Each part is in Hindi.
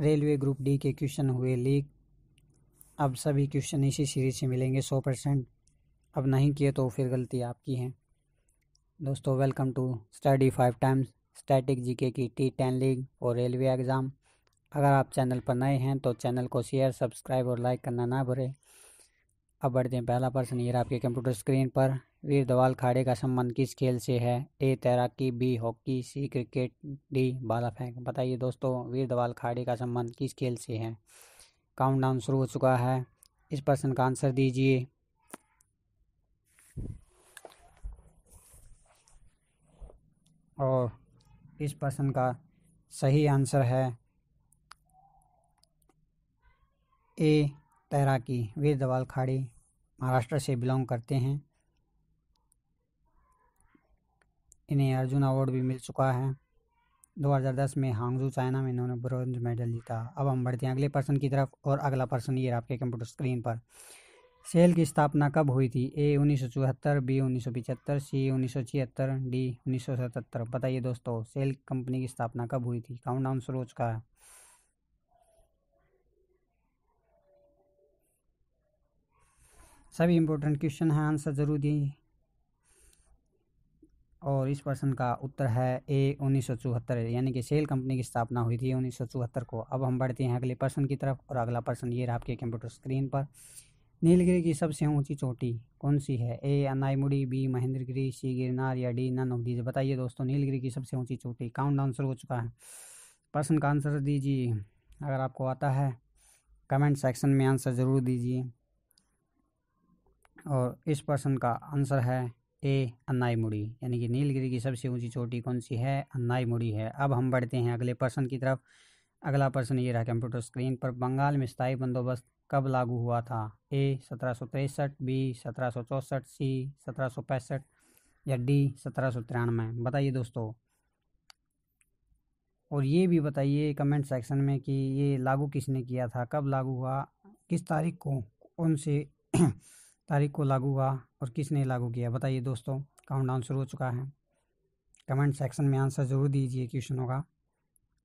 रेलवे ग्रुप डी के क्वेश्चन हुए लीक अब सभी क्वेश्चन इसी सीरीज से मिलेंगे सौ परसेंट अब नहीं किए तो फिर गलती आपकी है दोस्तों welcome to study five times static GK की टी टेन लीग और रेलवे एग्ज़ाम अगर आप चैनल पर नए हैं तो चैनल को शेयर सब्सक्राइब और लाइक करना ना भूलें अब बढ़ते हैं पहला पर्सन ये आपके कंप्यूटर स्क्रीन पर वीर धवाल खाड़े का संबंध किस खेल से है ए तैराकी B hockey C cricket D बाला फेंक बताइए दोस्तों वीर धवाल खाड़े का संबंध किस खेल से है काउंटडाउन शुरू हो चुका है इस प्रश्न का आंसर दीजिए और इस प्रश्न का सही आंसर है ए तैराकी वीर धवाल खाड़ी महाराष्ट्र से बिलोंग करते हैं इन्हें अर्जुन अवार्ड भी मिल चुका है 2010 में हांगजू चाइना में इन्होंने ब्रॉन्ज मेडल जीता अब हम बढ़ते हैं अगले पर्सन की तरफ और अगला पर्सन ये आपके कंप्यूटर स्क्रीन पर सेल की स्थापना कब हुई थी ए उन्नीस बी उन्नीस सी उन्नीस डी उन्नीस बताइए दोस्तों सेल कंपनी की स्थापना कब हुई थी काउंट डाउन शुरू हो चुका है सभी इंपॉर्टेंट क्वेश्चन हैं आंसर जरूर दिए और इस प्रश्न का उत्तर है ए उन्नीस यानी कि सेल कंपनी की स्थापना हुई थी उन्नीस को अब हम बढ़ते हैं अगले प्रश्न की तरफ और अगला प्रश्न ये रहा आपके कंप्यूटर स्क्रीन पर नीलगिरी की सबसे ऊंची चोटी कौन सी है A Anaimudi B Mahendragiri C Girnar या डी नन ऑफ दीजिए बताइए दोस्तों नीलगिरी की सबसे ऊंची चोटी काउंट आंसर हो चुका है प्रश्न का आंसर दीजिए अगर आपको आता है कमेंट सेक्शन में आंसर ज़रूर दीजिए और इस प्रश्न का आंसर है ए मुड़ी यानी कि नीलगिरी की सबसे ऊंची चोटी कौन सी है अन्नाई मुड़ी है अब हम बढ़ते हैं अगले प्रश्न की तरफ अगला प्रश्न ये रहा कंप्यूटर स्क्रीन पर बंगाल में स्थायी बंदोबस्त कब लागू हुआ था ए सत्रह सौ तिरसठ बी सत्रह सौ चौंसठ सी सत्रह सौ पैंसठ या डी सत्रह सौ तिरानवे बताइए दोस्तों और ये भी बताइए कमेंट सेक्शन में कि ये लागू किसने किया था कब लागू हुआ किस तारीख को कौन से तारीख को लागू हुआ और किसने लागू किया बताइए दोस्तों काउंटडाउन शुरू हो चुका है कमेंट सेक्शन में आंसर ज़रूर दीजिए क्वेश्चनों का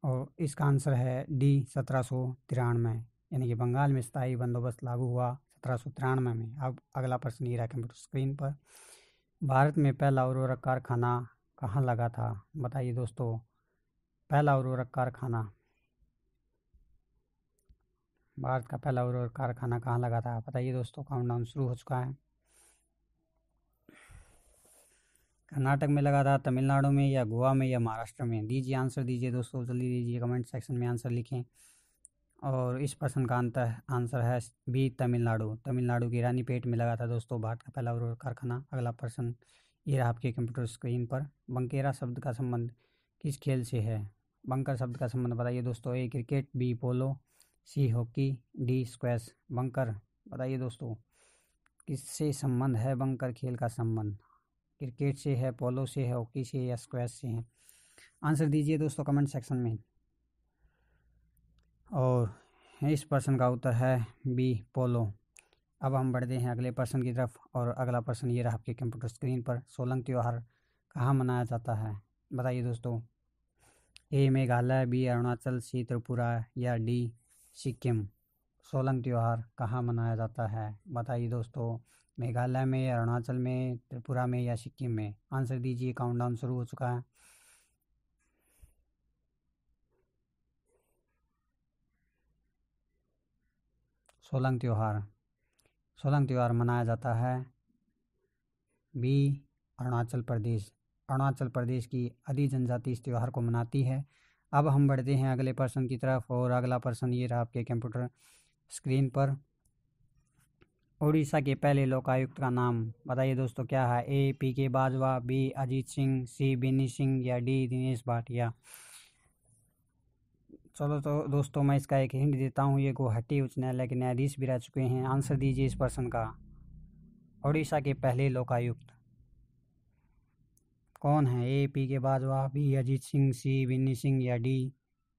और इसका आंसर है डी सत्रह सौ तिरानवे यानी कि बंगाल में स्थायी बंदोबस्त लागू हुआ सत्रह सौ तिरानवे में अब अगला प्रश्न ये रहा कंप्यूटर स्क्रीन पर भारत में पहला उर्वरक कारखाना कहाँ लगा था बताइए दोस्तों पहला उर्वरक कारखाना भारत का पहला और कारखाना कहाँ लगा था बताइए दोस्तों काउंटडाउन शुरू हो चुका है कर्नाटक में लगा था तमिलनाडु में या गोवा में या महाराष्ट्र में दीजिए आंसर दीजिए दोस्तों जल्दी दीजिए कमेंट सेक्शन में आंसर लिखें और इस प्रश्न का अंतर आंसर है बी तमिलनाडु तमिलनाडु की रानी पेट में लगा था दोस्तों भारत का पहला और कारखाना अगला प्रश्न ये रहा आपके कंप्यूटर स्क्रीन पर बंकेरा शब्द का संबंध किस खेल से है बंकर शब्द का संबंध बताइए दोस्तों A cricket B polo C hockey D squash bunker बताइए दोस्तों किससे संबंध है बंकर खेल का संबंध क्रिकेट से है पोलो से है हॉकी से या स्क्वैश से है आंसर दीजिए दोस्तों कमेंट सेक्शन में और इस प्रश्न का उत्तर है बी पोलो अब हम बढ़ते हैं अगले प्रश्न की तरफ और अगला प्रश्न ये रहा आपके कंप्यूटर स्क्रीन पर सोलंग त्यौहार कहाँ मनाया जाता है बताइए दोस्तों A Meghalaya B Arunachal C Tripura या डी सिक्किम सोलंग त्यौहार कहाँ मनाया जाता है बताइए दोस्तों मेघालय में या अरुणाचल में त्रिपुरा में या सिक्किम में आंसर दीजिए काउंटडाउन शुरू हो चुका है सोलंग त्यौहार सोलंग त्यौहार मनाया जाता है बी अरुणाचल प्रदेश अरुणाचल प्रदेश की आदि जनजाति इस त्यौहार को मनाती है अब हम बढ़ते हैं अगले पर्सन की तरफ और अगला पर्सन ये रहा आपके कंप्यूटर स्क्रीन पर उड़ीसा के पहले लोकायुक्त का नाम बताइए दोस्तों क्या है A P K Bajwa B Ajit Singh C Bini Singh या डी दिनेश भाटिया चलो तो दोस्तों मैं इसका एक हिंट देता हूँ ये गुवाहाटी उच्च न्यायालय के न्यायाधीश भी रह चुके हैं आंसर दीजिए इस पर्सन का उड़ीसा के पहले लोकायुक्त कौन है A P K Bajwa B Ajit Singh C Vinny Singh या डी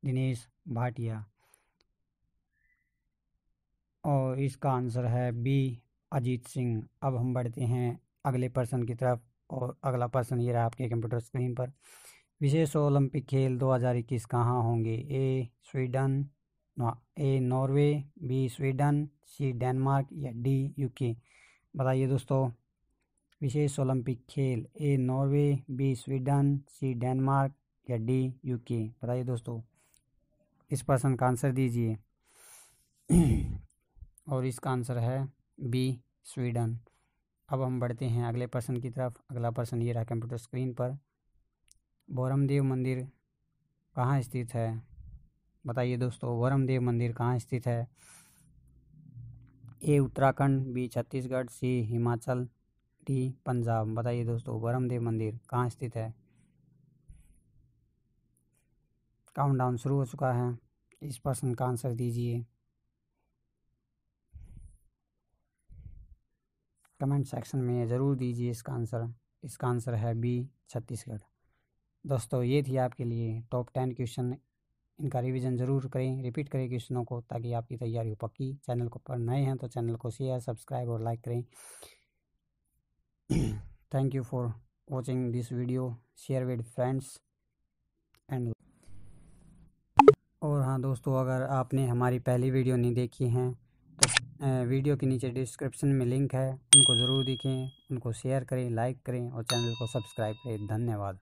दिनेश भाटिया और इसका आंसर है बी अजीत सिंह अब हम बढ़ते हैं अगले पर्सन की तरफ और अगला पर्सन ये रहा आपके कंप्यूटर स्क्रीन पर विशेष ओलंपिक खेल 2021 कहाँ होंगे A Sweden A Norway B Sweden C Denmark या डी यूके बताइए दोस्तों विशेष ओलंपिक खेल A Norway B Sweden C Denmark या डी यूके बताइए दोस्तों इस प्रश्न का आंसर दीजिए और इसका आंसर है बी स्वीडन अब हम बढ़ते हैं अगले प्रश्न की तरफ अगला प्रश्न ये रहा कंप्यूटर स्क्रीन पर भोरमदेव मंदिर कहाँ स्थित है बताइए दोस्तों वरमदेव मंदिर कहाँ स्थित है A Uttarakhand B Chhattisgarh C Himachal T Punjab बताइए दोस्तों ब्रह्मदेव मंदिर कहाँ स्थित है काउंटडाउन शुरू हो चुका है इस प्रश्न का आंसर दीजिए कमेंट सेक्शन में ज़रूर दीजिए इसका आंसर इसका आंसर है बी छत्तीसगढ़ दोस्तों ये थी आपके लिए टॉप टेन क्वेश्चन इनका रिवीजन ज़रूर करें रिपीट करें क्वेश्चनों को ताकि आपकी तैयारी हो पक्की चैनल को पर नए हैं तो चैनल को शेयर सब्सक्राइब और लाइक करें thank you for watching this video share with friends and और हाँ दोस्तों अगर आपने हमारी पहली वीडियो नहीं देखी है तो वीडियो के नीचे डिस्क्रिप्शन में लिंक है उनको ज़रूर देखें उनको शेयर करें लाइक करें और चैनल को सब्सक्राइब करें धन्यवाद